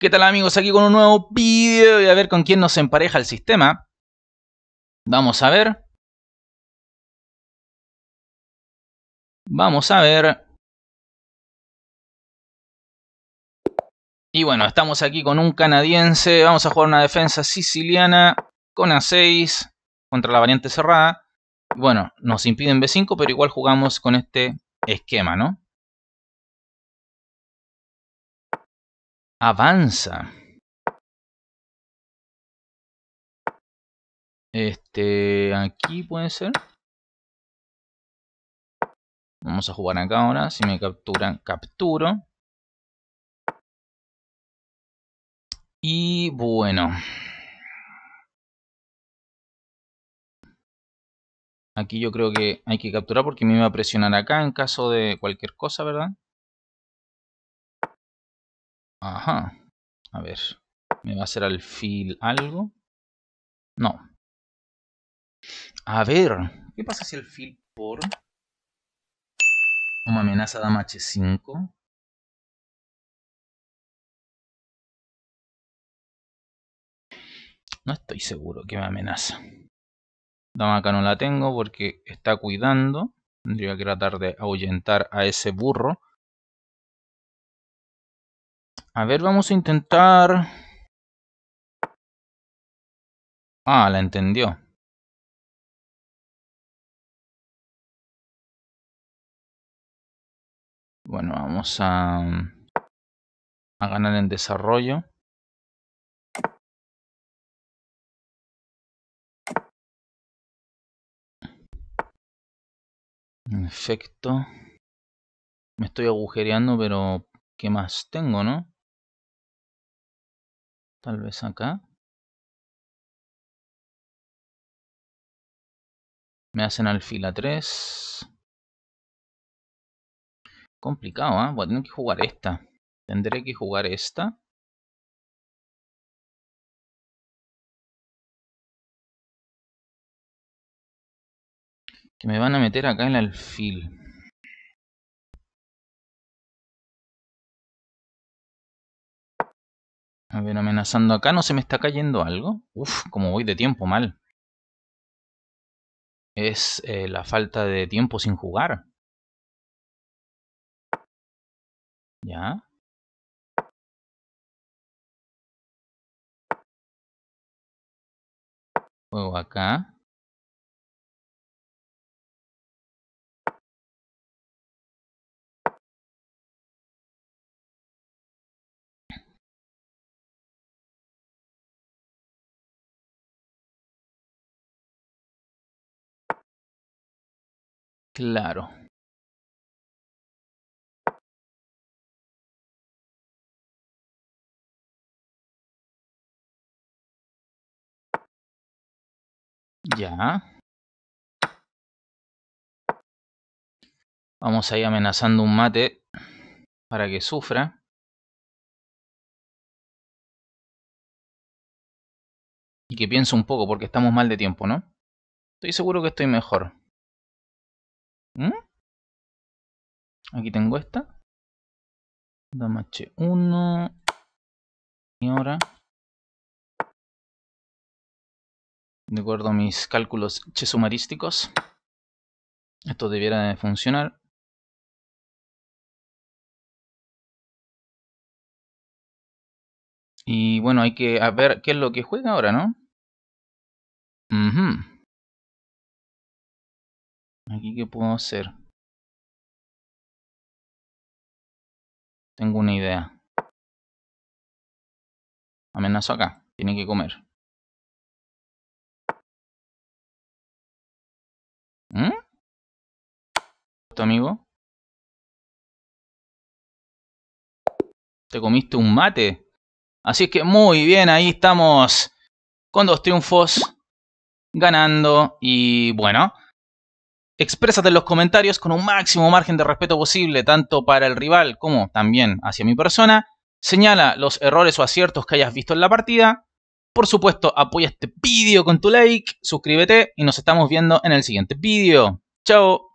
¿Qué tal amigos? Aquí con un nuevo vídeo y a ver con quién nos empareja el sistema. Vamos a ver. Vamos a ver. Y bueno, estamos aquí con un canadiense. Vamos a jugar una defensa siciliana con A6 contra la variante cerrada. Bueno, nos impiden B5, pero igual jugamos con este esquema, ¿no? avanza. Este, aquí puede ser. Vamos a jugar acá ahora. Si me capturan, capturo. Y bueno. Aquí yo creo que hay que capturar porque me va a presionar acá en caso de cualquier cosa, ¿verdad? Ajá. A ver. ¿Me va a hacer alfil algo? No. A ver. ¿Qué pasa si el alfil por... una amenaza dama h5. No estoy seguro que me amenaza. Dama acá no la tengo porque está cuidando. Tendría que tratar de ahuyentar a ese burro. A ver, vamos a intentar... Ah, la entendió. Bueno, vamos a, a ganar en desarrollo. En efecto. Me estoy agujereando, pero ¿qué más tengo, no? tal vez acá. Me hacen alfil a 3. Complicado, ¿eh? Voy a tener que jugar esta. Tendré que jugar esta. Que me van a meter acá el alfil. Me amenazando acá, ¿no se me está cayendo algo? Uf, como voy de tiempo mal. Es eh, la falta de tiempo sin jugar. Ya. Juego acá. Claro. Ya. Vamos ahí amenazando un mate para que sufra. Y que piense un poco porque estamos mal de tiempo, ¿no? Estoy seguro que estoy mejor. ¿Mm? Aquí tengo esta. Dama H1. Y ahora. De acuerdo a mis cálculos chesumarísticos sumarísticos. Esto debiera de funcionar. Y bueno, hay que a ver qué es lo que juega ahora, ¿no? Uh Aquí qué puedo hacer. Tengo una idea. Amenazo acá. Tiene que comer. ¿Mm? ¿Tu amigo? Te comiste un mate. Así es que muy bien, ahí estamos con dos triunfos ganando y bueno, Exprésate en los comentarios con un máximo margen de respeto posible, tanto para el rival como también hacia mi persona. Señala los errores o aciertos que hayas visto en la partida. Por supuesto, apoya este vídeo con tu like, suscríbete y nos estamos viendo en el siguiente vídeo. Chao.